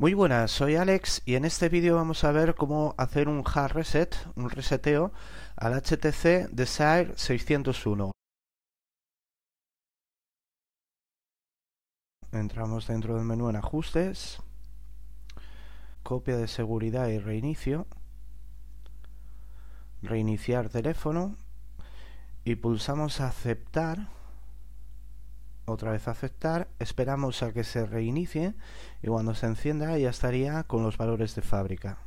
Muy buenas, soy Alex y en este vídeo vamos a ver cómo hacer un hard reset, un reseteo al HTC Desire 601. Entramos dentro del menú en ajustes, copia de seguridad y reinicio, reiniciar teléfono y pulsamos aceptar otra vez aceptar, esperamos a que se reinicie y cuando se encienda ya estaría con los valores de fábrica.